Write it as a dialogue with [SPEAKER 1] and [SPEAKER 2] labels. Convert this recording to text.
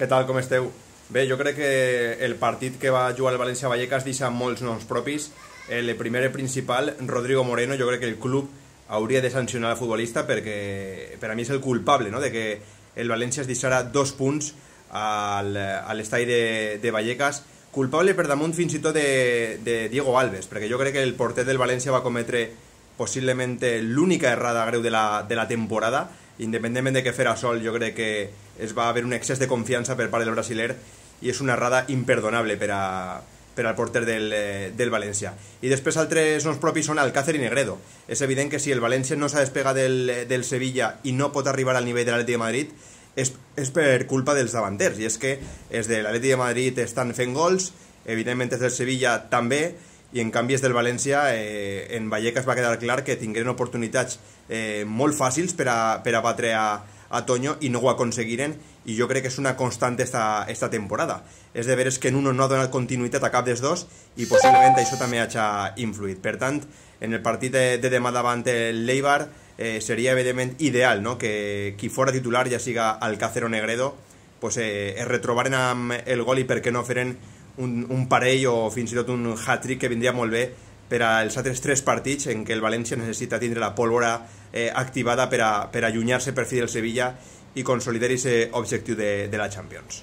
[SPEAKER 1] Què tal, com esteu? Bé, jo crec que el partit que va jugar el València Vallecas deixa molts noms propis. El primer principal, Rodrigo Moreno, jo crec que el club hauria de sancionar el futbolista perquè per a mi és el culpable no? de que el València es deixarà dos punts al, a l'estai de, de Vallecas culpable per damunt fins i tot de, de Diego Alves, perquè jo crec que el porter del València va cometre possiblement l'única errada greu de la, de la temporada, independentment de que fera sol, jo crec que es va haver un excés de confiança per part del brasiler i és una errada imperdonable per, a, per al porter del, eh, del València. I després altres noms propis són Alcácer i Negredo. És evident que si el València no s'ha despegat del, del Sevilla i no pot arribar al nivell de l'Atleti de Madrid, és, és per culpa dels davanters. I és que els de l'Atleti de Madrid estan fent gols, evidentment els del Sevilla també, i en canvi és del València eh, en Vallecas va quedar clar que tingueren oportunitats eh, molt fàcils per a, per a batre a, a Toño y no a en ...y yo creo que es una constante esta, esta temporada. ...es de ver es que en uno no ha una continuidad... a cap dos ...y posiblemente eso también ha influir... Per tanto, en el partido de, de demà el l'Eibar eh, ...sería evidentemente ideal no? que qui fuera titular ya siga Alcácer o Negredo pues, eh, es retrobaren el gol ...y porque no oferen un, un o fins un hat-trick que vendría a bé per als altres tres partits en què el València necessita tindre la pólvora eh, activada per, a, per allunyar-se per fi del Sevilla i consolidar aquest objectiu de, de la Champions.